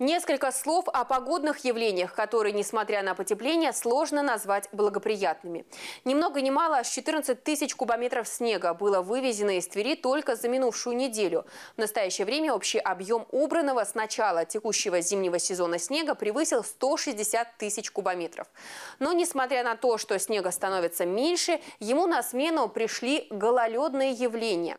Несколько слов о погодных явлениях, которые, несмотря на потепление, сложно назвать благоприятными. Ни много ни мало, 14 тысяч кубометров снега было вывезено из Твери только за минувшую неделю. В настоящее время общий объем убранного с начала текущего зимнего сезона снега превысил 160 тысяч кубометров. Но несмотря на то, что снега становится меньше, ему на смену пришли гололедные явления.